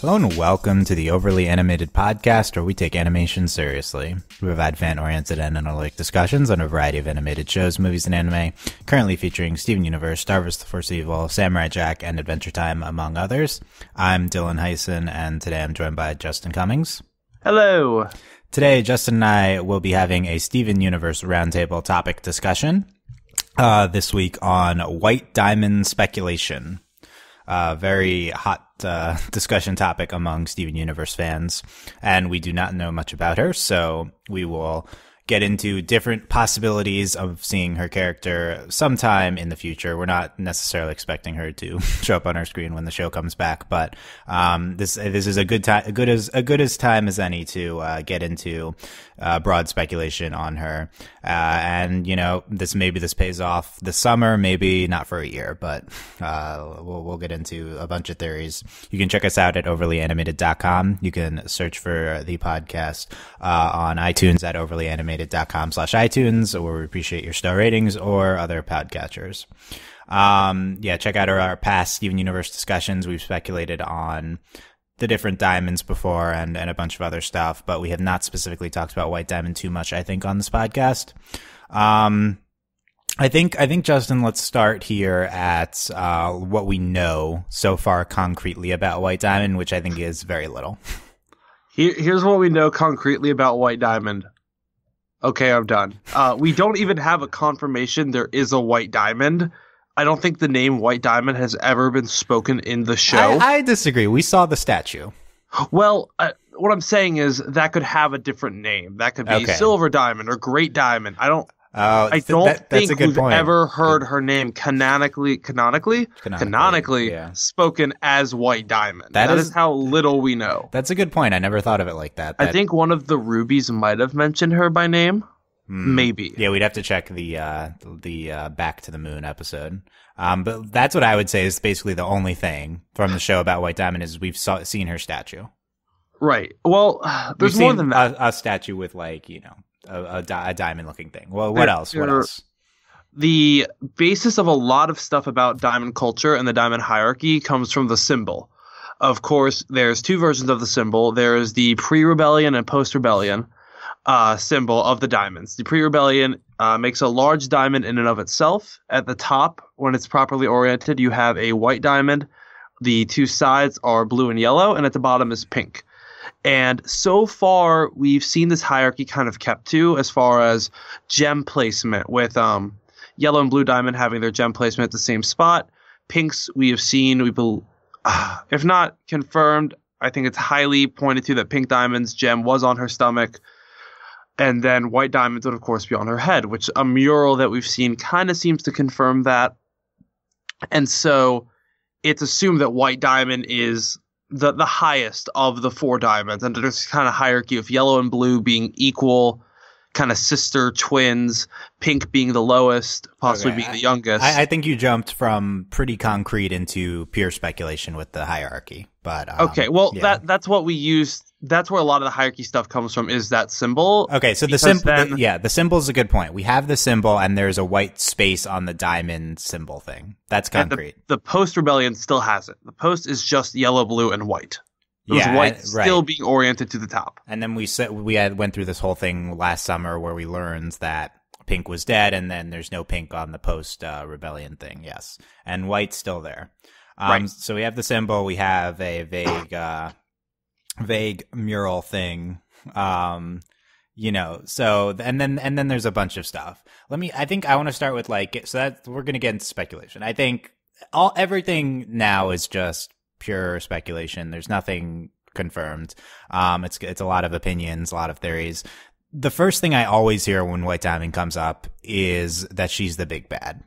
Hello and welcome to the Overly Animated Podcast, where we take animation seriously. We provide fan oriented and analytic discussions on a variety of animated shows, movies, and anime, currently featuring Steven Universe, Star Wars The Force Evil, Samurai Jack, and Adventure Time, among others. I'm Dylan Heisen, and today I'm joined by Justin Cummings. Hello. Today, Justin and I will be having a Steven Universe roundtable topic discussion uh, this week on white diamond speculation uh, very hot uh, discussion topic among Steven Universe fans, and we do not know much about her, so we will get into different possibilities of seeing her character sometime in the future. We're not necessarily expecting her to show up on our screen when the show comes back, but um, this this is a good time, good as a good as time as any to uh, get into uh, broad speculation on her. Uh, and, you know, this maybe this pays off this summer, maybe not for a year, but uh, we'll, we'll get into a bunch of theories. You can check us out at overlyanimated.com. You can search for the podcast uh, on iTunes at overlyanimated.com slash iTunes, or we appreciate your star ratings or other podcatchers. Um, yeah, check out our, our past Steven Universe discussions. We've speculated on the different diamonds before and, and a bunch of other stuff, but we have not specifically talked about white diamond too much, I think, on this podcast. Um, I think I think Justin, let's start here at uh, what we know so far concretely about White Diamond, which I think is very little. Here, here's what we know concretely about White Diamond. Okay, I'm done. Uh, we don't even have a confirmation there is a White Diamond. I don't think the name White Diamond has ever been spoken in the show. I, I disagree. We saw the statue. Well, uh, what I'm saying is that could have a different name. That could be okay. Silver Diamond or Great Diamond. I don't. Uh, I don't th- that, think we've point. ever heard her name canonically, canonically, canonically, canonically yeah. spoken as White Diamond. that, that is, is, how little we know. That's a good point. I never thought of it like that. that. I think one of the rubies might have mentioned her by name. Hmm. Maybe. Yeah, we'd have to check the uh, the uh, Back to the Moon episode. Um, but that's what I would say is basically the only thing from the show about White Diamond is we've saw, seen her statue. Right. Well, there's we've more than that. A, a, statue with like you know a, a, di- a diamond looking thing. Well, what there, else? What else? The basis of a lot of stuff about diamond culture and the diamond hierarchy comes from the symbol. Of course, there's two versions of the symbol. There is the pre-rebellion and post-rebellion uh, symbol of the diamonds. The pre rebellion uh, makes a large diamond in and of itself. At the top, when it's properly oriented, you have a white diamond. The two sides are blue and yellow, and at the bottom is pink. And so far, we've seen this hierarchy kind of kept to as far as gem placement, with um, yellow and blue diamond having their gem placement at the same spot. Pinks, we have seen, we if not confirmed, I think it's highly pointed to that pink diamond's gem was on her stomach and then White Diamonds would, of course, be on her head, which a mural that we've seen kind of seems to confirm that. And so it's assumed that White Diamond is the, the highest of the four diamonds, and there's kind of hierarchy of yellow and blue being equal kind of sister twins, Pink being the lowest, possibly okay. being the youngest. I, I, think you jumped from pretty concrete into pure speculation with the hierarchy. But um, okay, well yeah. that that's what we use. That's where a lot of the hierarchy stuff comes from. Is that symbol? Okay, so the symbol, then- yeah, the symbol is a good point. We have the symbol, and there's a white space on the diamond symbol thing. That's concrete. The, the post rebellion still has it. The post is just yellow, blue, and white. Those yeah, right. still being oriented to the top. And then we said we had went through this whole thing last summer where we learned that pink was dead, and then there's no pink on the post uh, rebellion thing. Yes, and white's still there. Um, right. So we have the symbol. We have a vague, uh, vague mural thing. Um, you know so and then and then there's a bunch of stuff let me i think i want to start with like so that we're gonna get into speculation i think all everything now is just pure speculation. There's nothing confirmed. Um, it's it's a lot of opinions, a lot of theories. The first thing I always hear when White Diamond comes up is that she's the big bad.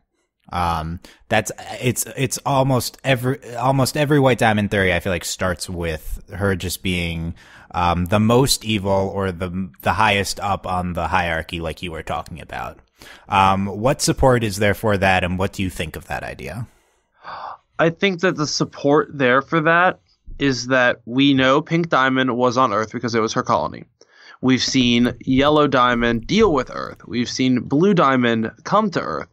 Um, that's it's it's almost every almost every White Diamond theory I feel like starts with her just being um, the most evil or the the highest up on the hierarchy, like you were talking about. Um, what support is there for that, and what do you think of that idea? I think that the support there for that is that we know Pink Diamond was on Earth because it was her colony. We've seen Yellow Diamond deal with Earth. We've seen Blue Diamond come to Earth.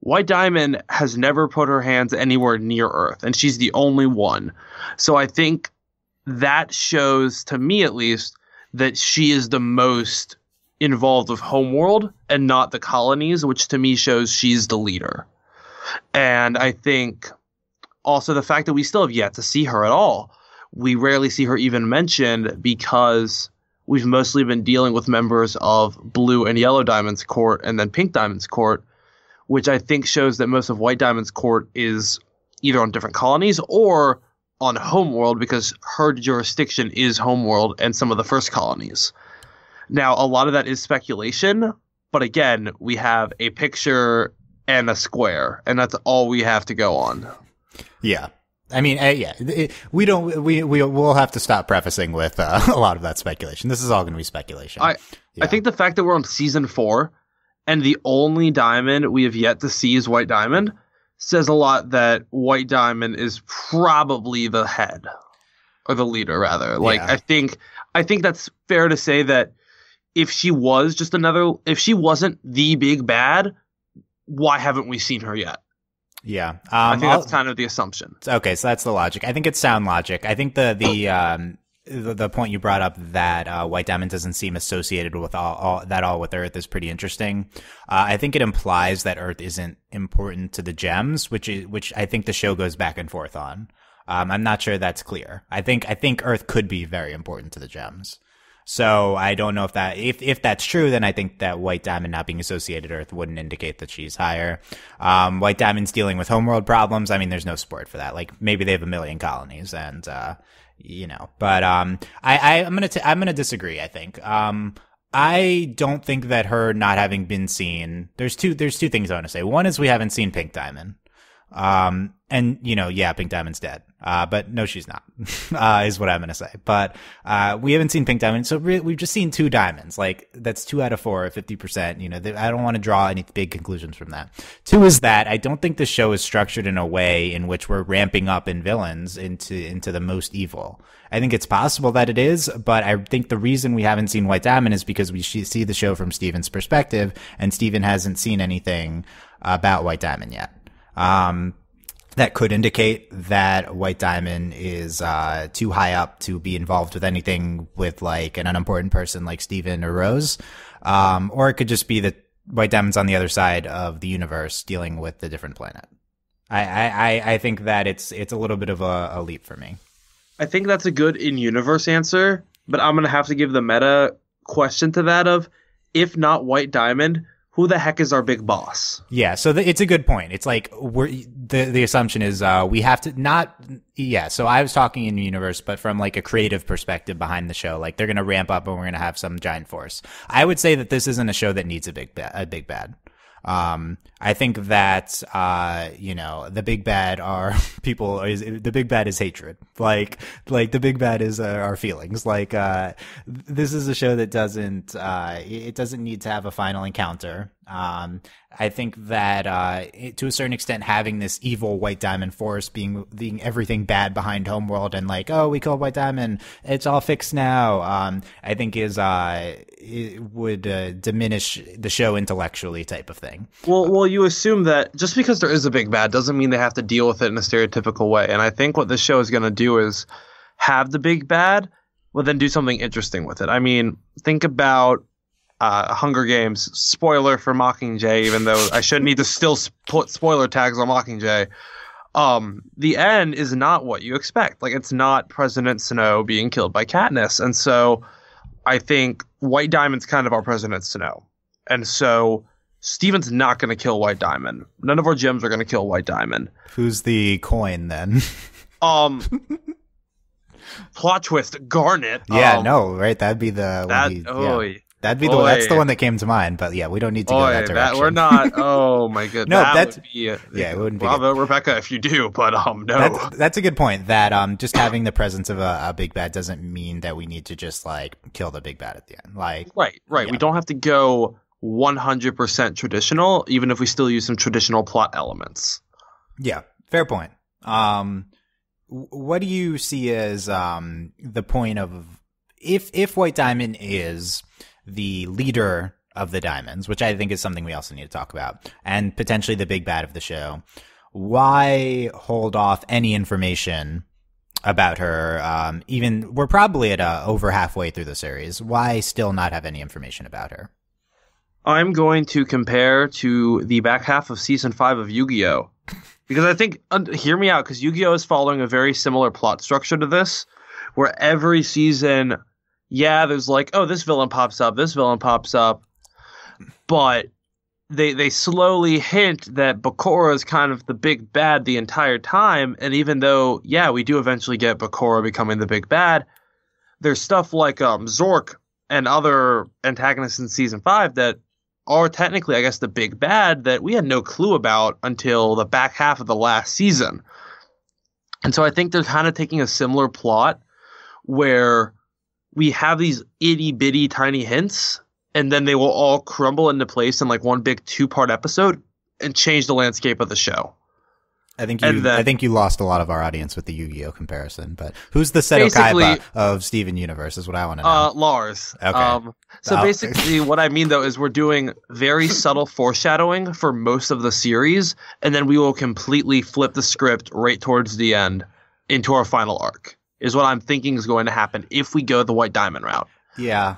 White Diamond has never put her hands anywhere near Earth, and she's the only one. So I think that shows, to me at least, that she is the most involved with Homeworld and not the colonies, which to me shows she's the leader. And I think also the fact that we still have yet to see her at all. We rarely see her even mentioned because we've mostly been dealing with members of Blue and Yellow Diamond's court and then Pink Diamond's court, which I think shows that most of White Diamond's court is either on different colonies or on Homeworld because her jurisdiction is Homeworld and some of the first colonies. Now, a lot of that is speculation, but again, we have a picture and a square, and that's all we have to go on. Yeah. I mean, uh, yeah, it, we don't, we, we, we'll have to stop prefacing with uh, a lot of that speculation. This is all going to be speculation. I, yeah. I think the fact that we're on season four and the only diamond we have yet to see is White Diamond says a lot that White Diamond is probably the head or the leader rather. Like, yeah. I think, I think that's fair to say that if she was just another, if she wasn't the big bad, why haven't we seen her yet? Yeah, um, I think that's I'll, kind of the assumption. Okay, so that's the logic. I think it's sound logic. I think the the oh. um, the, the, point you brought up that uh, white diamond doesn't seem associated with all, all, that all with Earth is pretty interesting. Uh, I think it implies that Earth isn't important to the gems, which is which I think the show goes back and forth on. Um, I'm not sure that's clear. I think I think Earth could be very important to the gems. So I don't know if that if if that's true, then I think that White Diamond not being associated Earth wouldn't indicate that she's higher. Um, White Diamond's dealing with homeworld problems. I mean, there's no support for that. Like maybe they have a million colonies, and uh, you know. But um, I, I am gonna t- I'm gonna disagree. I think. Um, I don't think that her not having been seen. There's two. There's two things I want to say. One is we haven't seen Pink Diamond. Um, and you know, yeah, Pink Diamond's dead. Uh, but no, she's not, uh, is what I'm going to say. But, uh, we haven't seen Pink Diamond. So re- we've just seen two diamonds. Like that's two out of four, 50%. You know, they, I don't want to draw any big conclusions from that. Two is that I don't think the show is structured in a way in which we're ramping up in villains into, into the most evil. I think it's possible that it is, but I think the reason we haven't seen White Diamond is because we see the show from Steven's perspective and Steven hasn't seen anything about White Diamond yet. Um, that could indicate that White Diamond is uh, too high up to be involved with anything with like an unimportant person like Steven or Rose. Um, or it could just be that White Diamond's on the other side of the universe dealing with a different planet. I, I, I think that it's it's a little bit of a, a leap for me. I think that's a good in universe answer, but I'm gonna have to give the meta question to that of if not White Diamond, who the heck is our big boss? Yeah, so the, it's a good point. It's like we're the the assumption is uh, we have to not. Yeah, so I was talking in universe, but from like a creative perspective behind the show, like they're gonna ramp up and we're gonna have some giant force. I would say that this isn't a show that needs a big ba- a big bad. Um, I think that uh, you know the big bad are people. Is, the big bad is hatred. Like like the big bad is uh, our feelings. Like uh, this is a show that doesn't uh, it doesn't need to have a final encounter. Um, I think that uh, it, to a certain extent, having this evil White Diamond force being being everything bad behind Homeworld and like, oh, we killed White Diamond, it's all fixed now. Um, I think is uh, would uh, diminish the show intellectually type of thing. Well, well, you assume that just because there is a big bad doesn't mean they have to deal with it in a stereotypical way. And I think what this show is going to do is have the big bad, well, then do something interesting with it. I mean, think about uh, Hunger Games spoiler for Mockingjay, even though I shouldn't need to still put spoiler tags on Mockingjay. Um, the end is not what you expect. Like it's not President Snow being killed by Katniss, and so I think White Diamond's kind of our President Snow, and so Steven's not going to kill White Diamond. None of our gems are going to kill White Diamond. Who's the coin then? um. plot twist, Garnet. Yeah, um, no, right? That'd be the that. oh, That'd be Boy. the one, that's the one that came to mind. But yeah, we don't need to Boy, go that direction. That, we're not. Oh my goodness. no, that that's a, yeah, it wouldn't well, be. Bravo, Rebecca, if you do, but um, no. That's, that's a good point. That um, just having the presence of a, a, big bad doesn't mean that we need to just like kill the big bad at the end. Like right, right. Yeah. We don't have to go 100% traditional, even if we still use some traditional plot elements. Yeah, fair point. Um, what do you see as um the point of if if White Diamond is the leader of the diamonds, which I think is something we also need to talk about, and potentially the big bad of the show. Why hold off any information about her? Um, even we're probably at uh, over halfway through the series. Why still not have any information about her? I'm going to compare to the back half of season five of Yu Gi Oh! Because I think, uh, hear me out, because Yu Gi Oh! is following a very similar plot structure to this, where every season yeah, there's like, oh, this villain pops up, this villain pops up, but they they slowly hint that Bakura is kind of the big bad the entire time. And even though, yeah, we do eventually get Bakura becoming the big bad, there's stuff like um, Zork and other antagonists in season five that are technically, I guess, the big bad that we had no clue about until the back half of the last season. And so I think they're kind of taking a similar plot where we have these itty bitty tiny hints, and then they will all crumble into place in like one big two part episode and change the landscape of the show. I think you, then, I think you lost a lot of our audience with the Yu-Gi-Oh comparison, but who's the Seto Kaiba of Steven Universe is what I want to know. Uh, Lars. Okay. Um, so oh. basically, what I mean though is we're doing very subtle foreshadowing for most of the series, and then we will completely flip the script right towards the end into our final arc is what I'm thinking is going to happen if we go the white diamond route. Yeah.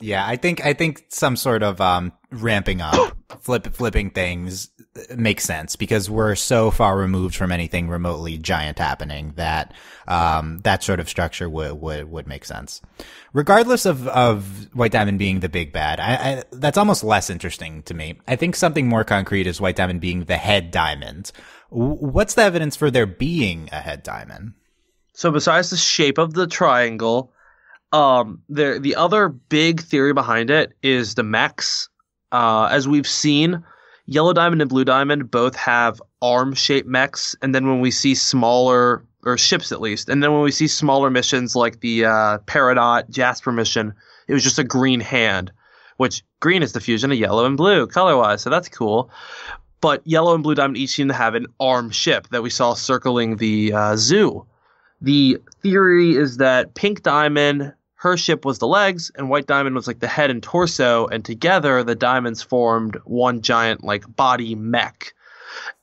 Yeah, I think I think some sort of um, ramping up, flip flipping things uh, makes sense because we're so far removed from anything remotely giant happening that um, that sort of structure would would would make sense. Regardless of of White Diamond being the big bad, I, I, that's almost less interesting to me. I think something more concrete is White Diamond being the head diamond. What's the evidence for there being a head diamond? So besides the shape of the triangle, um, the the other big theory behind it is the mechs. Uh, as we've seen, Yellow Diamond and Blue Diamond both have arm shaped mechs, and then when we see smaller or ships at least, and then when we see smaller missions like the uh, Peridot Jasper mission, it was just a green hand, which green is the fusion of yellow and blue color wise, so that's cool. But yellow and blue diamond each seem to have an arm ship that we saw circling the uh, zoo. The theory is that Pink Diamond, her ship was the legs, and White Diamond was like the head and torso, and together the diamonds formed one giant like body mech.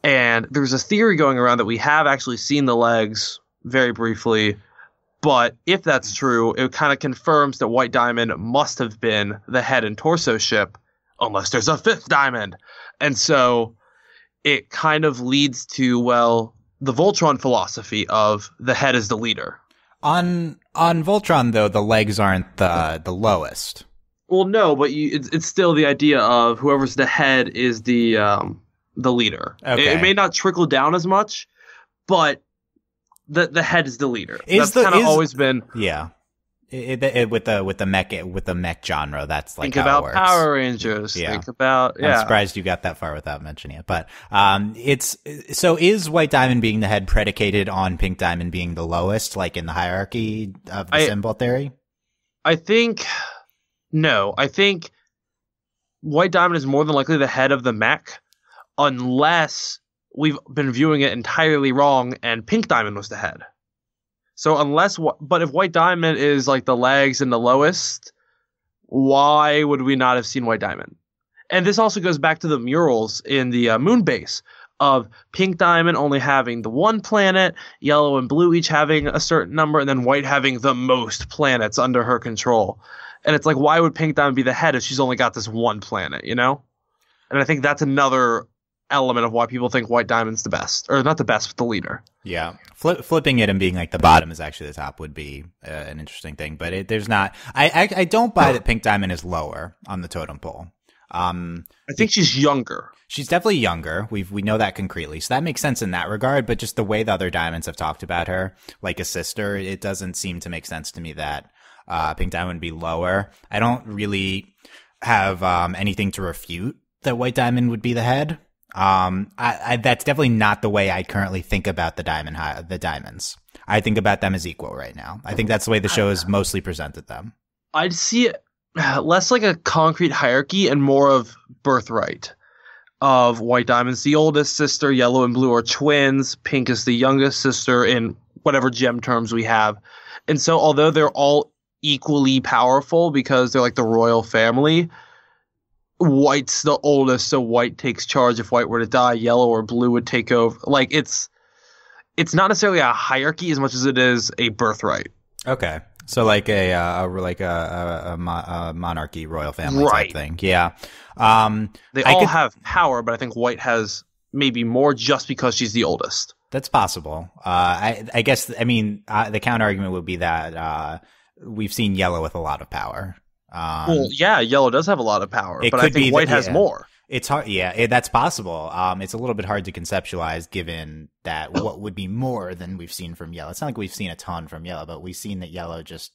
And there's a theory going around that we have actually seen the legs very briefly. But if that's true, it kind of confirms that White Diamond must have been the head and torso ship, unless there's a fifth diamond. And so it kind of leads to, well, the Voltron philosophy of the head is the leader. On on Voltron though, the legs aren't the the lowest. Well, no, but you, it's, it's still the idea of whoever's the head is the um, the leader. Okay. It, it, may not trickle down as much, but the the head is the leader. Is That's kind of always been yeah it, it, it, with the with the mech with the mech genre, that's like think about Power Rangers. Yeah. Think about yeah. I'm surprised you got that far without mentioning it, but um, it's so is White Diamond being the head predicated on Pink Diamond being the lowest, like in the hierarchy of the I, symbol theory? I think no. I think White Diamond is more than likely the head of the mech, unless we've been viewing it entirely wrong and Pink Diamond was the head. So unless, but if White Diamond is like the legs and the lowest, why would we not have seen White Diamond? And this also goes back to the murals in the uh, moon base of Pink Diamond only having the one planet, Yellow and Blue each having a certain number, and then White having the most planets under her control. And it's like, why would Pink Diamond be the head if she's only got this one planet, you know? And I think that's another element of why people think White Diamond's the best, or not the best, but the leader. Yeah, Flip, flipping it and being like the bottom is actually the top would be uh, an interesting thing, but it, there's not. I, I, I don't buy that Pink Diamond is lower on the totem pole. Um, I think she's younger. She's definitely younger. We we know that concretely, so that makes sense in that regard. But just the way the other diamonds have talked about her, like a sister, it doesn't seem to make sense to me that uh, Pink Diamond would be lower. I don't really have um, anything to refute that White Diamond would be the head. Um, I, I, that's definitely not the way I currently think about the diamond high, the diamonds. I think about them as equal right now. I think that's the way the show is mostly presented them. I'd see it less like a concrete hierarchy and more of birthright. Of white diamonds, the oldest sister, yellow and blue are twins. Pink is the youngest sister in whatever gem terms we have. And so, although they're all equally powerful because they're like the royal family, White's the oldest, so White takes charge. If White were to die, Yellow or Blue would take over. Like it's it's not necessarily a hierarchy as much as it is a birthright. Okay. So like a uh, like a, a, a, monarchy, royal family right. type thing. Yeah. Um, they I all could, have power, but I think White has maybe more just because she's the oldest. That's possible. Uh, I, I guess. I mean, uh, the counter argument would be that uh, we've seen Yellow with a lot of power. Um, well, yeah, yellow does have a lot of power, but I think white has yeah. more. It's hard, yeah, it, that's possible. Um, it's a little bit hard to conceptualize given that oh. what would be more than we've seen from yellow. It's not like we've seen a ton from yellow, but we've seen that yellow just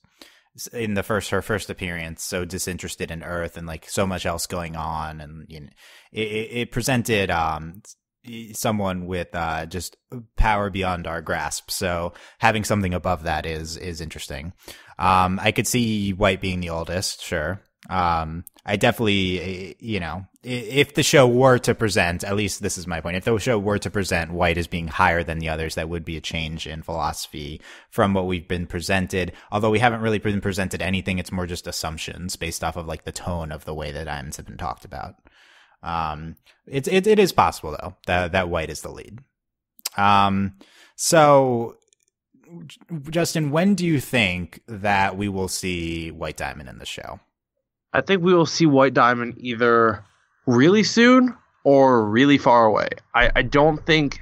in the first her first appearance so disinterested in Earth and like so much else going on, and you know, it, it, presented um someone with uh, just power beyond our grasp. So having something above that is is interesting. Um, I could see White being the oldest, sure. Um, I definitely, eh, you know, if the show were to present, at least this is my point, if the show were to present White as being higher than the others, that would be a change in philosophy from what we've been presented. Although we haven't really been presented anything, it's more just assumptions based off of like the tone of the way that diamonds have been talked about. Um, it's it, it is possible though that that White is the lead. Um, so Justin, when do you think that we will see White Diamond in the show? I think we will see White Diamond either really soon or really far away. I, I don't think.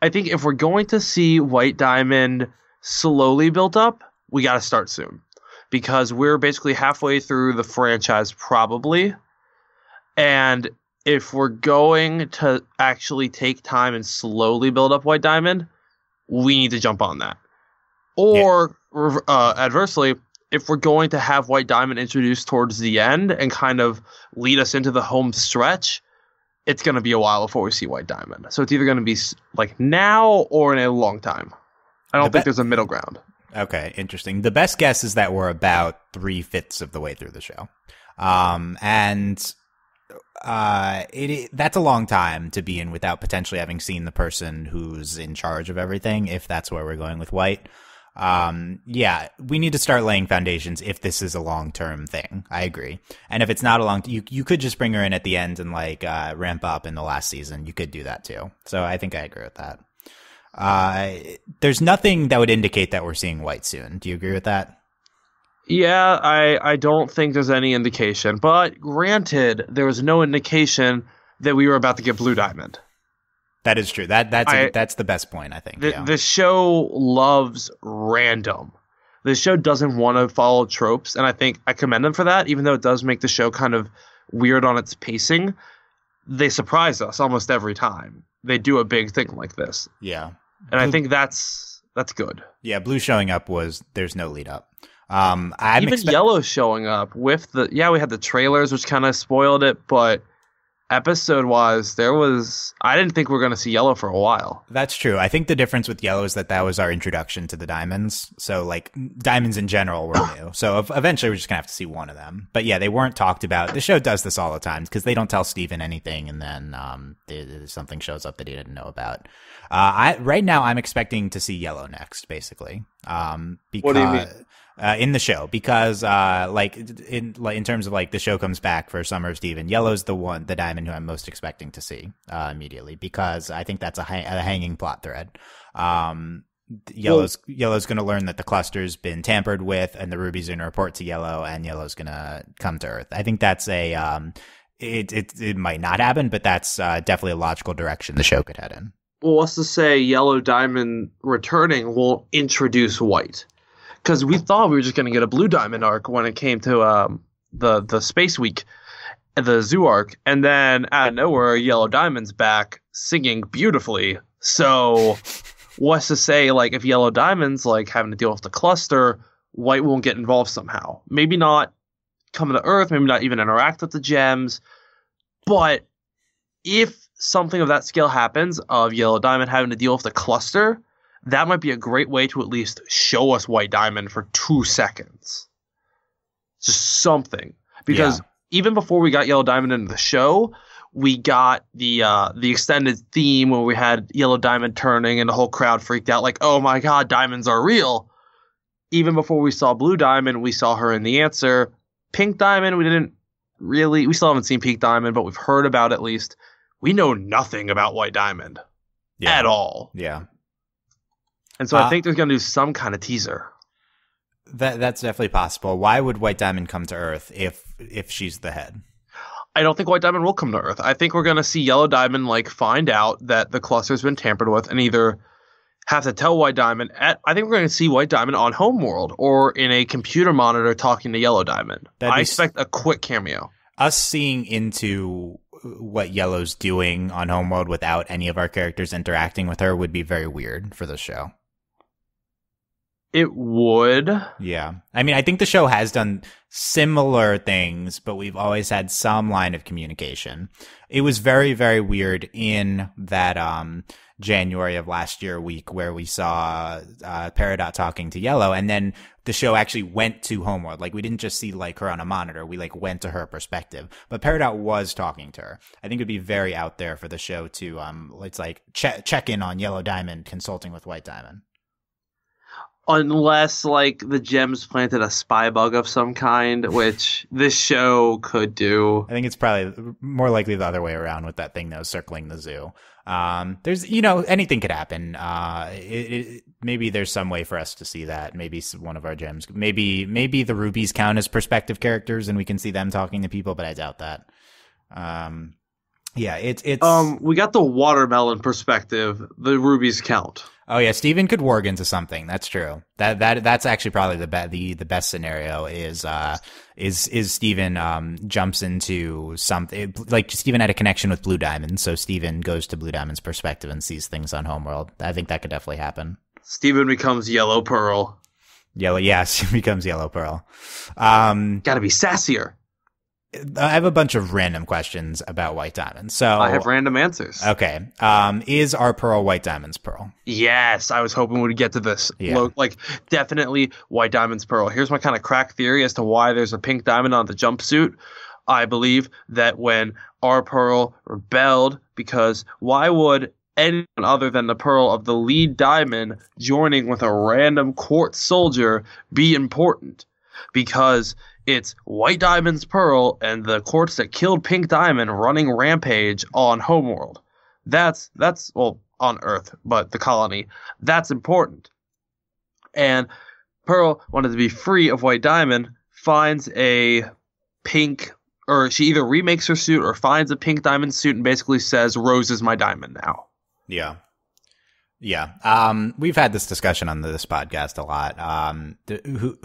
I think if we're going to see White Diamond slowly built up, we got to start soon because we're basically halfway through the franchise, probably and if we're going to actually take time and slowly build up White Diamond, we need to jump on that. Or yeah. uh, adversely, if we're going to have White Diamond introduced towards the end and kind of lead us into the home stretch, it's going to be a while before we see White Diamond. So it's either going to be like now or in a long time. I don't the think be- there's a middle ground. Okay, interesting. The best guess is that we're about three fifths of the way through the show. Um, and uh, it, it, that's a long time to be in without potentially having seen the person who's in charge of everything. If that's where we're going with White, um, yeah, we need to start laying foundations if this is a long term thing. I agree, and if it's not a long, you you could just bring her in at the end and like uh, ramp up in the last season. You could do that too. So I think I agree with that. Uh, there's nothing that would indicate that we're seeing White soon. Do you agree with that? Yeah, I, I don't think there's any indication. But granted, there was no indication that we were about to get Blue Diamond. That is true. That that's I, a, that's the best point I think. The, yeah. the show loves random. The show doesn't want to follow tropes, and I think I commend them for that. Even though it does make the show kind of weird on its pacing, they surprise us almost every time they do a big thing like this. Yeah, and Blue, I think that's that's good. Yeah, Blue showing up was there's no lead up. Um, I'm even expect- Yellow showing up with the yeah, we had the trailers, which kind of spoiled it, but episode wise, there was I didn't think we are going to see Yellow for a while. That's true. I think the difference with Yellow is that that was our introduction to the diamonds. So like diamonds in general were new. So eventually we're just going to have to see one of them. But yeah, they weren't talked about. The show does this all the time because they don't tell Steven anything and then um, something shows up that he didn't know about. Uh, I right now I'm expecting to see Yellow next basically. Um, because uh, in the show because uh, like in like in terms of like the show comes back for Summer of Steven, Yellow's the one the diamond who I'm most expecting to see uh, immediately because I think that's a, ha a hanging plot thread. Um, Yellow's well, Yellow's going to learn that the cluster's been tampered with, and the Ruby's going to report to Yellow, and Yellow's going to come to Earth. I think that's a um, it it it might not happen, but that's uh, definitely a logical direction the show could head in. Well, what's to say Yellow Diamond returning will introduce White? because we thought we were just going to get a blue diamond arc when it came to um, the the space week, the zoo arc, and then out of nowhere, Yellow Diamond's back singing beautifully. So, what's to say like if Yellow Diamond's like having to deal with the cluster, White won't get involved somehow? Maybe not come to Earth, maybe not even interact with the gems, but if something of that scale happens of Yellow Diamond having to deal with the cluster, that might be a great way to at least show us White Diamond for two seconds. Just something. Because yeah. even before we got Yellow Diamond into the show, we got the uh, the extended theme where we had Yellow Diamond turning and the whole crowd freaked out, like, oh my god, diamonds are real. Even before we saw Blue Diamond, we saw her in the answer. Pink Diamond, we didn't really we still haven't seen Pink Diamond, but we've heard about at least. We know nothing about White Diamond. Yeah. At all. Yeah. And so uh, I think they're going to do some kind of teaser. That that's definitely possible. Why would White Diamond come to Earth if if she's the head? I don't think White Diamond will come to Earth. I think we're going to see Yellow Diamond like find out that the cluster's been tampered with and either have to tell White Diamond. At, I think we're going to see White Diamond on Homeworld or in a computer monitor talking to Yellow Diamond. I expect a quick cameo. Us seeing into what Yellow's doing on Homeworld without any of our characters interacting with her would be very weird for the show. It would. Yeah. I mean, I think the show has done similar things, but we've always had some line of communication. It was very, very weird in that um, January of last year week where we saw uh, Peridot talking to Yellow, and then the show actually went to Homeworld. Like, we didn't just see like her on a monitor; we like went to her perspective. But Peridot was talking to her. I think it'd be very out there for the show to um, it's like che- check in on Yellow Diamond consulting with White Diamond unless like the gems planted a spy bug of some kind, which this show could do. I think it's probably more likely the other way around with that thing that was circling the zoo. Um, there's, you know, anything could happen. Uh, it, it, maybe there's some way for us to see that. Maybe one of our gems. Maybe maybe the rubies count as perspective characters, and we can see them talking to people. But I doubt that. Um, yeah, it's it's. Um, we got the watermelon perspective. The rubies count. Oh yeah, Steven could warg into something. That's true. That that that's actually probably the be- the the best scenario is uh is is Steven um jumps into something like Steven had a connection with Blue Diamond, so Steven goes to Blue Diamond's perspective and sees things on Homeworld. I think that could definitely happen. Steven becomes Yellow Pearl. Yellow, yes, becomes Yellow Pearl. Um, Got to be sassier. I have a bunch of random questions about white diamonds. So I have random answers. Okay. Um, is our pearl white diamonds pearl? Yes, I was hoping we'd get to this. Yeah. Lo- like definitely white diamonds pearl. Here's my kind of crack theory as to why there's a pink diamond on the jumpsuit. I believe that when our pearl rebelled, because why would anyone other than the pearl of the lead diamond joining with a random quartz soldier be important? Because it's White Diamond's Pearl and the courts that killed Pink Diamond running rampage on Homeworld. That's that's well on Earth, but the colony. That's important. And Pearl wanted to be free of White Diamond, finds a pink or she either remakes her suit or finds a pink diamond suit and basically says Rose is my diamond now. Yeah. Yeah. Um, we've had this discussion on this podcast a lot. Um,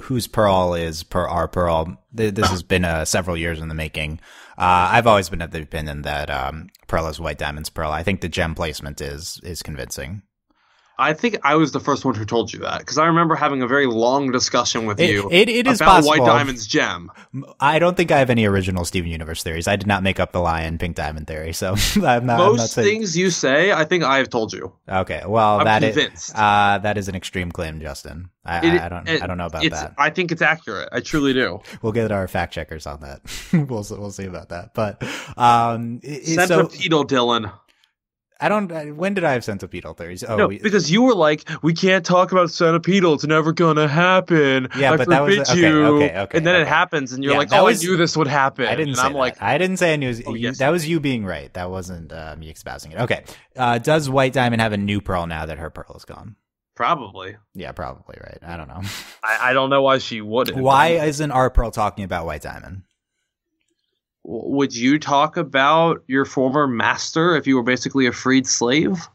whose Pearl is per our Pearl? This has been uh, several years in the making. Uh, I've always been of the opinion that um, Pearl is White Diamond's Pearl. I think the gem placement is is convincing. I think I was the first one who told you that because I remember having a very long discussion with it, you. It, it is about possible. White Diamond's gem. I don't think I have any original Steven Universe theories. I did not make up the lion pink diamond theory, so I'm not. Most I'm not saying... things you say, I think I have told you. Okay, well I'm that convinced. is uh, that is an extreme claim, Justin. I, it, I don't I don't know about that. I think it's accurate. I truly do. We'll get our fact checkers on that. we'll we'll see about that. But um, centripetal so, Dylan. I don't. When did I have centipedal theories? Oh, no, we, because you were like, we can't talk about centipedal. It's never gonna happen. Yeah, I but that was okay, you. okay, okay. And then okay. it happens, and you're yeah, like, oh, was, I knew this would happen. I didn't. And I'm that. like, I didn't say I knew. oh, you, yes. That was you being right. That wasn't uh, um, me espousing it. Okay. Uh, does White Diamond have a new pearl now that her pearl is gone? Probably. Yeah, probably right. I don't know. I, I don't know why she wouldn't. Why isn't our pearl talking about White Diamond? would you talk about your former master if you were basically a freed slave?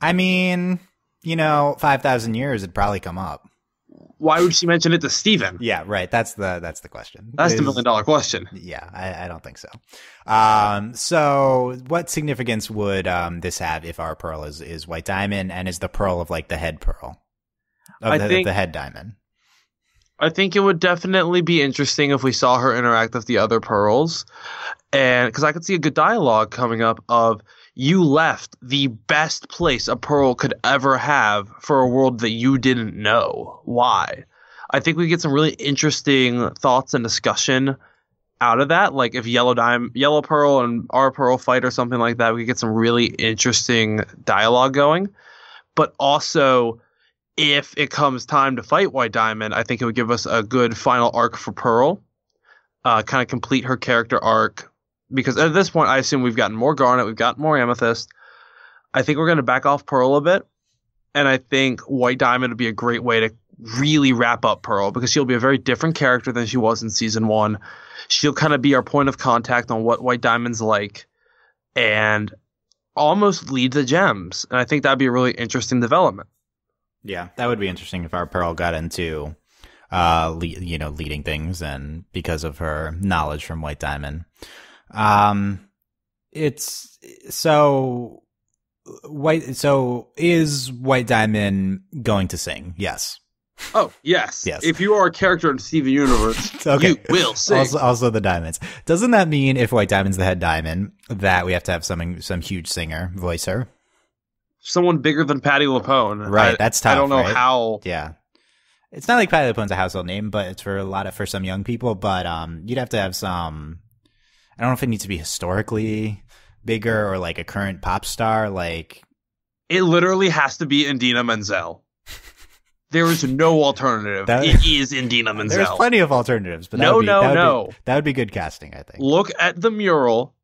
I mean, you know, 5,000 years it'd probably come up. Why would she mention it to Steven? yeah, right. That's the that's the question. That's Is, the million dollar question. Yeah, I, I don't think so. Um, so, what significance would um, this have if our pearl is, is white diamond and is the pearl of like the head pearl of, I the, think, of the head diamond? I think it would definitely be interesting if we saw her interact with the other pearls, and because I could see a good dialogue coming up of you left the best place a pearl could ever have for a world that you didn't know. Why? I think we get some really interesting thoughts and discussion out of that. Like if Yellow Dime, Yellow Pearl, and our Pearl fight or something like that, we get some really interesting dialogue going. But also, if it comes time to fight White Diamond, I think it would give us a good final arc for Pearl, uh, kind of complete her character arc. Because at this point, I assume we've gotten more Garnet, we've gotten more Amethyst. I think we're going to back off Pearl a bit, and I think White Diamond would be a great way to really wrap up Pearl because she'll be a very different character than she was in season one. She'll kind of be our point of contact on what White Diamond's like, and almost lead the gems. And I think that'd be a really interesting development. Yeah, that would be interesting if our Pearl got into, uh, le- you know, leading things and because of her knowledge from White Diamond. Um, it's so white. So is White Diamond going to sing? Yes. Oh yes, yes. If you are a character in Steven Universe, okay. you will sing. Also, also, the diamonds. Doesn't that mean if White Diamond's the head diamond, that we have to have something, some huge singer voice her? someone bigger than Patty Lapone. Right, I, that's tough. I don't know right? how. Yeah, it's not like Patty Lapone's a household name, but it's for a lot of for some young people. But um, you'd have to have some. I don't know if it needs to be historically bigger or like a current pop star. Like it literally has to be Indina Menzel. There is no alternative. That, it is Indina Menzel. There's plenty of alternatives, but no, be, no, that no. Be, that would be good casting, I think. Look at the mural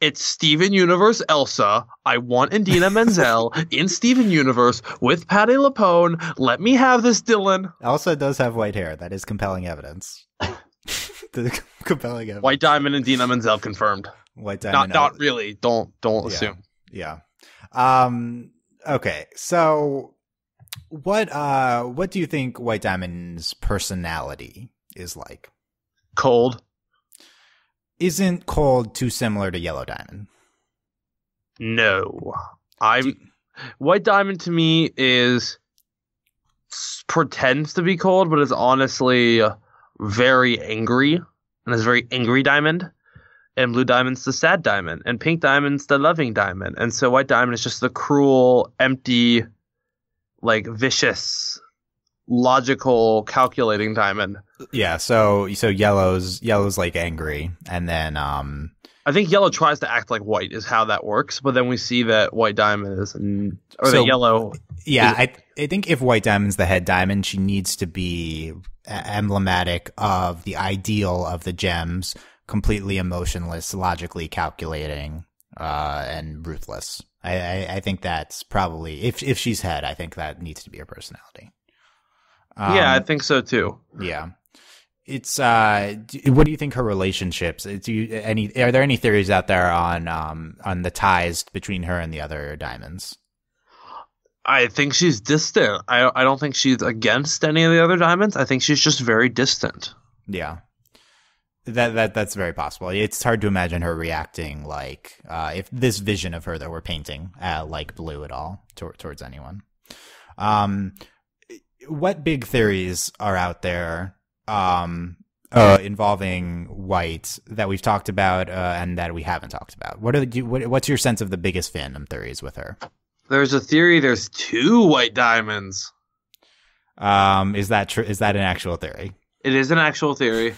it's Steven Universe Elsa. I want Indina Menzel in Steven Universe with Patty Lapone. Let me have this, Dylan. Elsa does have white hair. That is compelling evidence. The compelling evidence. White Diamond and Dina Menzel confirmed. White Diamond. Not, not uh, really. Don't don't yeah. assume. Yeah. Um. Okay. So, what uh, what do you think White Diamond's personality is like? Cold isn't called too similar to Yellow Diamond. No, I'm White Diamond to me is pretends to be cold, but is honestly very angry and is very angry diamond. And blue diamond's the sad diamond, and pink diamond's the loving diamond. And so white diamond is just the cruel, empty, like vicious logical calculating diamond. Yeah, so so yellow's yellow's like angry, and then um, I think yellow tries to act like white is how that works, but then we see that white diamond is and or so, the yellow. Yeah, is, I I think if white diamond's the head diamond, she needs to be emblematic of the ideal of the gems, completely emotionless, logically calculating, uh, and ruthless. I, I, I think that's probably if if she's head, I think that needs to be her personality. Um, yeah, I um, think so too. Yeah. It's uh, what do you think her relationships? Uh, do you any are there any theories out there on um on the ties between her and the other diamonds? I think she's distant. I I don't think she's against any of the other diamonds. I think she's just very distant. Yeah. That that that's very possible. It's hard to imagine her reacting like uh, if this vision of her that we're painting uh, like blue at all to- towards anyone. Um, what big theories are out there um, uh, involving white that we've talked about uh, and that we haven't talked about? What are the, what, what's your sense of the biggest fandom theories with her? There's a theory. There's two white diamonds. Um, is that true? Is that an actual theory? It is an actual theory.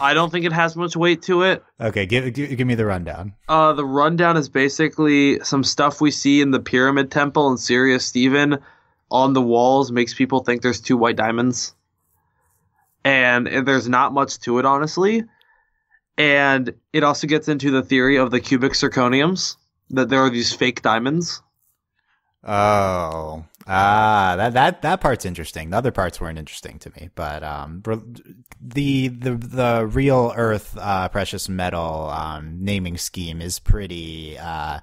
I don't think it has much weight to it. Okay, give, give, give me the rundown. Uh, the rundown is basically some stuff we see in the Pyramid Temple in Sirius Stephen on the walls makes people think there's two white diamonds. And there's not much to it, honestly. And it also gets into the theory of the cubic zirconiums that there are these fake diamonds. Oh, ah, that that that part's interesting. The other parts weren't interesting to me, but um, the the the real Earth uh, precious metal um, naming scheme is pretty uh,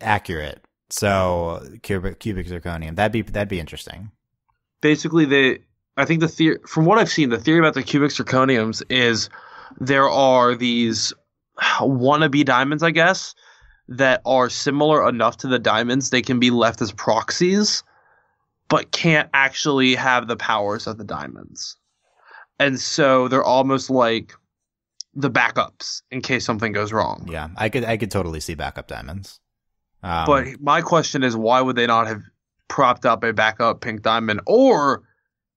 accurate so cubic, cubic zirconium. That'd be that'd be interesting. Basically, the I think the theory, from what I've seen, the theory about the cubic zirconiums is there are these wannabe diamonds, I guess, that are similar enough to the diamonds they can be left as proxies, but can't actually have the powers of the diamonds. And so they're almost like the backups in case something goes wrong. Yeah, I could I could totally see backup diamonds. Um, but my question is, why would they not have propped up a backup Pink Diamond, or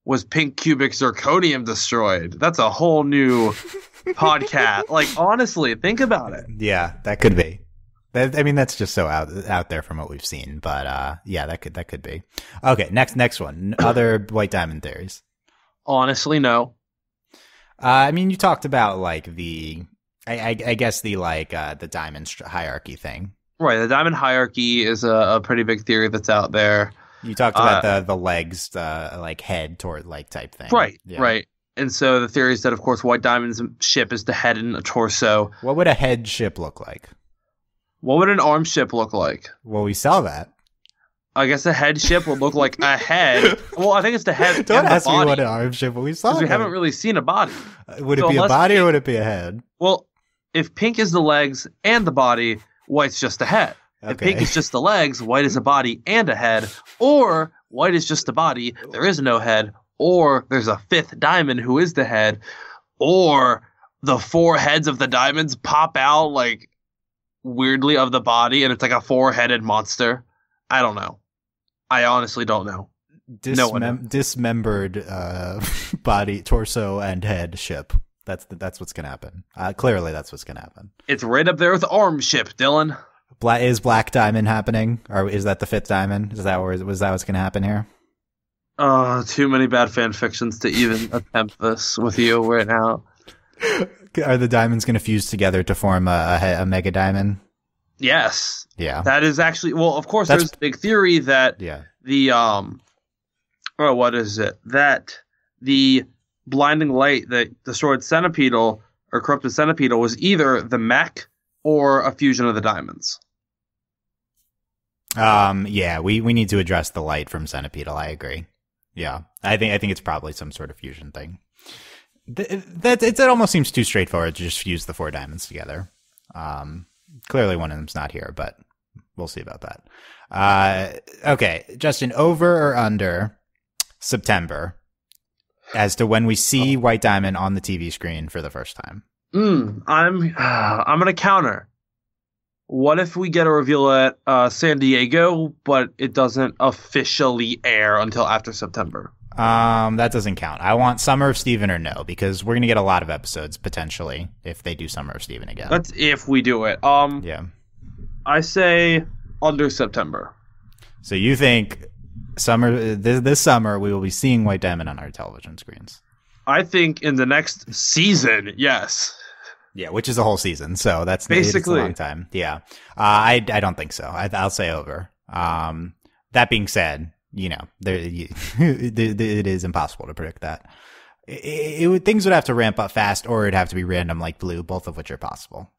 was Pink Cubic Zirconium destroyed? That's a whole new podcast. Like, honestly, think about it. Yeah, that could be. I mean, that's just so out out there from what we've seen, but uh, yeah, that could that could be. Okay, next next one. Other White Diamond theories. Honestly, no. Uh, I mean, you talked about like the, I, I, I guess the like uh, the diamond hierarchy thing, Right, the diamond hierarchy is a, a pretty big theory that's out there. You talked about uh, the the legs, uh, like head toward like type thing. Right, yeah. right. And so the theory is that, of course, White Diamond's ship is the head and a torso. What would a head ship look like? What would an arm ship look like? Well, we saw that. I guess a head ship would look like a head. Well, I think it's the head. Don't ask me what an arm ship. But we saw. We haven't really seen a body. Uh, would so it be a body pink, or would it be a head? Well, if pink is the legs and the body, white's just a head. Okay. If pink is just the legs, white is a body and a head, or white is just a body, there is no head, or there's a fifth diamond who is the head, or the four heads of the diamonds pop out like weirdly of the body and it's like a four-headed monster. I don't know. I honestly don't know. Dismem- no dismembered uh, body, torso, and head ship. That's the, that's what's gonna happen. Uh, clearly, that's what's gonna happen. It's right up there with Arm Ship, Dylan. is Black Diamond happening, or is that the fifth diamond? Is that where was that what's gonna happen here? Oh, too many bad fan fictions to even attempt this with you right now. Are the diamonds gonna fuse together to form a, a, a mega diamond? Yes. Yeah. That is actually well. Of course, that's, there's a big theory that yeah. the um, oh, what is it? That the blinding light that destroyed Centipedal or corrupted Centipedal was either the mech or a fusion of the diamonds. Um, yeah, we, we need to address the light from Centipedal. I agree. Yeah, I think I think it's probably some sort of fusion thing. Th- that it, almost seems too straightforward to just fuse the four diamonds together. Um, clearly one of them's not here, but we'll see about that. Uh, okay, Justin, over or under September? as to when we see oh. White Diamond on the TV screen for the first time. Mm, I'm uh, I'm gonna counter. What if we get a reveal at uh, San Diego, but it doesn't officially air until after September? Um, that doesn't count. I want Summer of Steven or no, because we're gonna get a lot of episodes potentially if they do Summer of Steven again. That's if we do it. Um, yeah, I say under September. So you think summer uh, this this summer we will be seeing White Diamond on our television screens. I think in the next season, yes. Yeah, which is a whole season, so that's basically a long time. Yeah, uh, I I don't think so. I, will say over. Um, that being said, you know, there you, it is impossible to predict that. It, it would things would have to ramp up fast, or it'd have to be random, like Blue, both of which are possible.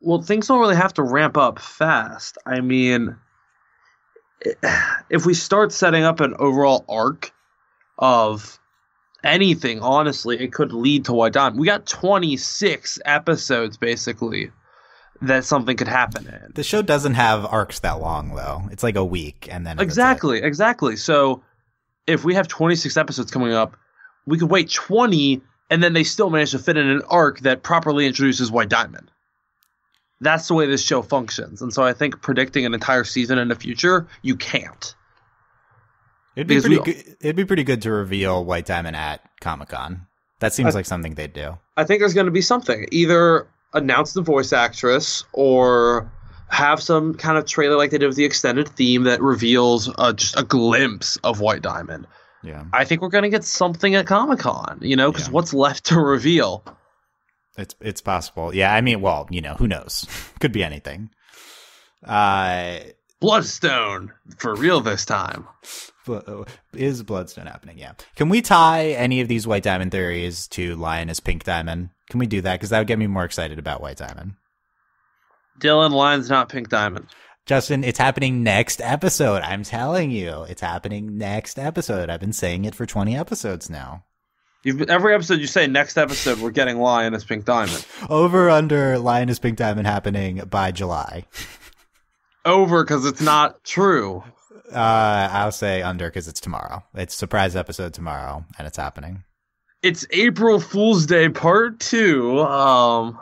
Well, things don't really have to ramp up fast. I mean, if we start setting up an overall arc of anything, honestly, it could lead to Diamond. We got 26 episodes basically that something could happen in. The show doesn't have arcs that long though. It's like a week and then Exactly, exactly. So if we have 26 episodes coming up, we could wait 20 and then they still manage to fit in an arc that properly introduces White Diamond that's the way this show functions. And so I think predicting an entire season in the future, you can't. It'd be pretty good. It'd be pretty good to reveal White Diamond at Comic Con. That seems I, like something they'd do. I think there's going to be something. Either announce the voice actress or have some kind of trailer like they did with the extended theme that reveals a, uh, just a glimpse of White Diamond. Yeah. I think we're going to get something at Comic Con, you know, because yeah. what's left to reveal? It's it's possible. Yeah, I mean, well, you know, who knows? Could be anything. Uh Bloodstone for real this time. Is Bloodstone happening? Yeah. Can we tie any of these White Diamond theories to Lioness Pink Diamond? Can we do that? Because that would get me more excited about White Diamond. Dylan, Lion's not Pink Diamond. Justin, it's happening next episode. I'm telling you, it's happening next episode. I've been saying it for 20 episodes now. You've, every episode you say next episode we're getting Lioness Pink Diamond. Over under Lioness Pink Diamond happening by July. Over because it's not true. Uh, I'll say under because it's tomorrow. It's surprise episode tomorrow, and it's happening. It's April Fool's Day part two. Um,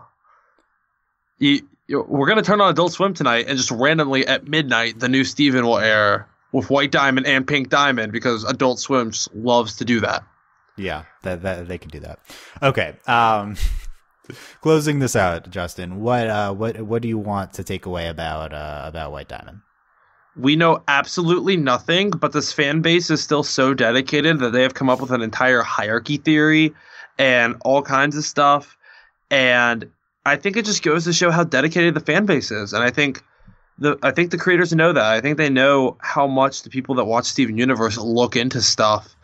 you, you, we're gonna turn on Adult Swim tonight, and just randomly at midnight, the new Steven will air with White Diamond and Pink Diamond because Adult Swim just loves to do that. Yeah, that, that they can do that. Okay. Um, closing this out, Justin. What uh, what what do you want to take away about uh, about White Diamond? We know absolutely nothing, but this fan base is still so dedicated that they have come up with an entire hierarchy theory and all kinds of stuff. And I think it just goes to show how dedicated the fan base is. And I think the I think the creators know that. I think they know how much the people that watch Steven Universe look into stuff.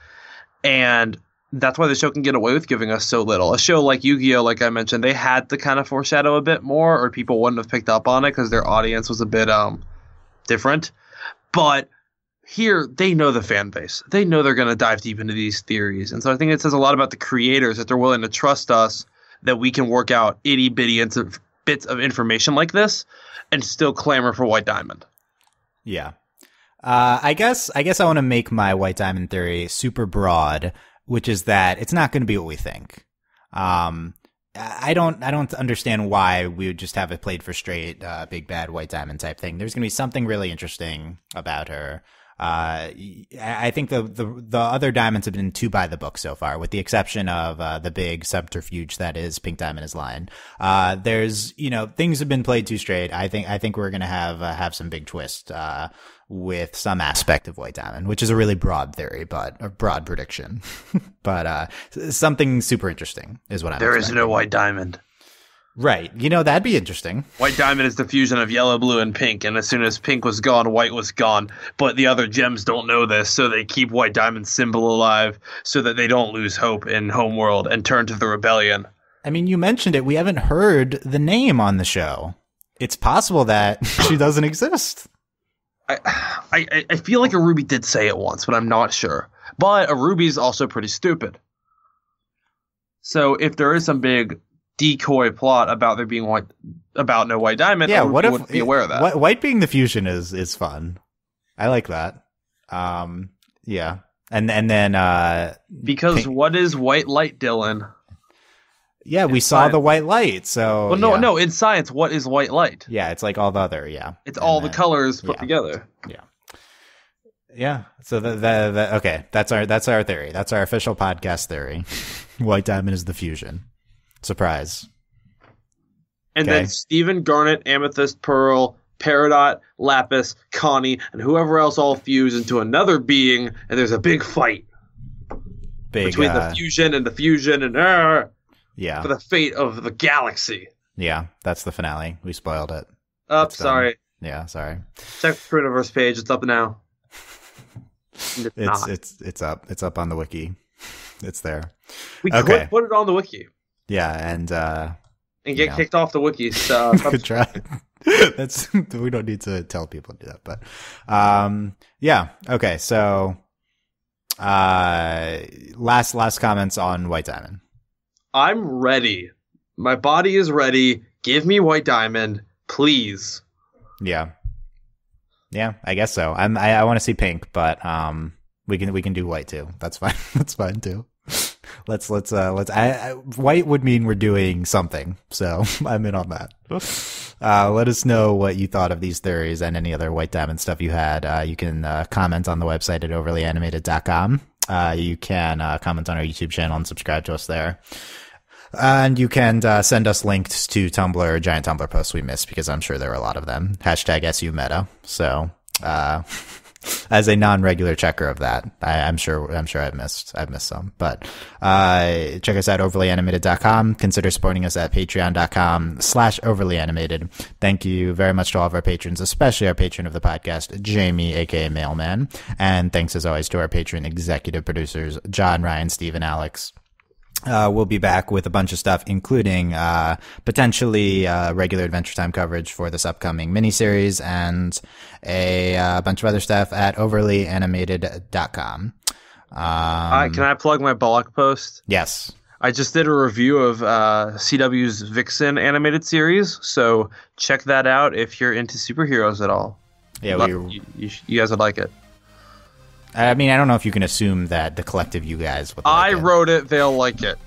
And that's why the show can get away with giving us so little. A show like Yu Gi Oh, like I mentioned, they had to kind of foreshadow a bit more, or people wouldn't have picked up on it because their audience was a bit um different. But here, they know the fan base. They know they're going to dive deep into these theories, and so I think it says a lot about the creators that they're willing to trust us that we can work out itty bitty bits of information like this and still clamor for White Diamond. Yeah. Uh, I guess I guess I want to make my White Diamond theory super broad which is that it's not going to be what we think. Um, I don't I don't understand why we would just have it played for straight uh, big bad white diamond type thing. There's going to be something really interesting about her. Uh, I think the, the the other diamonds have been too by the book so far, with the exception of uh, the big subterfuge that is Pink Diamond is lying. Uh, there's you know things have been played too straight. I think I think we're gonna have uh, have some big twist. Uh, with some aspect of white diamond, which is a really broad theory, but a broad prediction. but uh, something super interesting is what I'm. There is no white diamond. Right. You know, that'd be interesting. White diamond is the fusion of yellow, blue, and pink. And as soon as pink was gone, white was gone. But the other gems don't know this, so they keep white diamond's symbol alive so that they don't lose hope in homeworld and turn to the rebellion. I mean, you mentioned it. We haven't heard the name on the show. It's possible that she doesn't exist. I, I, I feel like Ruby did say it once, but I'm not sure. But is also pretty stupid. So if there is some big decoy plot about there being white about no white diamond, yeah, what if, be aware of that. White being the fusion is is fun. I like that. Um, yeah, and and then uh, because pink. what is white light, Dylan? Yeah, we saw the white light. So well, no, yeah. no. In science, what is white light? Yeah, it's like all the other. Yeah, it's and all then, the colors put yeah. together. Yeah, yeah. So the, the, the okay, that's our that's our theory. That's our official podcast theory. white diamond is the fusion. Surprise. And okay. then Stephen Garnet, Amethyst, Pearl, Peridot, Lapis, Connie, and whoever else all fuse into another being, and there's a big fight. Big, between uh, the fusion and the fusion and uh, yeah. For the fate of the galaxy. Yeah, that's the finale. We spoiled it. Oh, it's sorry. Done. Yeah, sorry. Check the universe page. It's up now. it's it's, it's, up. It's up on the wiki. It's there. We okay. could put it on the wiki. Yeah, and uh and get know. kicked off the wiki. So good uh, try. That's we don't need to tell people to do that, but um yeah, okay. So uh last last comments on White Diamond. I'm ready. My body is ready. Give me White Diamond, please. Yeah. Yeah, I guess so. I'm, I, I want to see pink, but um, we can we can do white too. That's fine. That's fine too. let's let's uh let's. I, I, white would mean we're doing something, so I'm in on that. Uh, let us know what you thought of these theories and any other white diamond stuff you had. Uh, you can uh, comment on the website at overlyanimated.com. Uh, you can uh, comment on our YouTube channel and subscribe to us there and you can uh, send us links to Tumblr, giant Tumblr posts we missed because I'm sure there are a lot of them. Hashtag SU Meta. So, uh, as a non-regular checker of that, I, am sure I'm sure I've missed I've missed some. But uh, check us out overlyanimated.com. Consider supporting us at patreon.com/slash overlyanimated. Thank you very much to all of our patrons, especially our patron of the podcast, Jamie, aka Mailman, and thanks as always to our patron executive producers, John, Ryan, Steve, and Alex. Uh, we'll be back with a bunch of stuff, including uh, potentially uh, regular Adventure Time coverage for this upcoming miniseries and a uh, bunch of other stuff at overlyanimated.com. Um, can I plug my blog post? Yes. I just did a review of uh, CW's Vixen animated series, so check that out if you're into superheroes at all. Yeah, we, you, you guys would like it. I mean, I don't know if you can assume that the collective you guys. Would like I it. wrote it. They'll like it.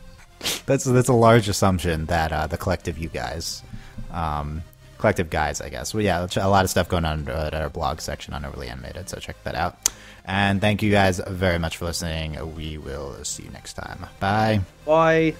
That's that's a large assumption that uh, the collective you guys, um, collective guys, I guess. Well, yeah, a lot of stuff going on at our blog section on Overly Animated, so check that out. And thank you guys very much for listening. We will see you next time. Bye. Bye.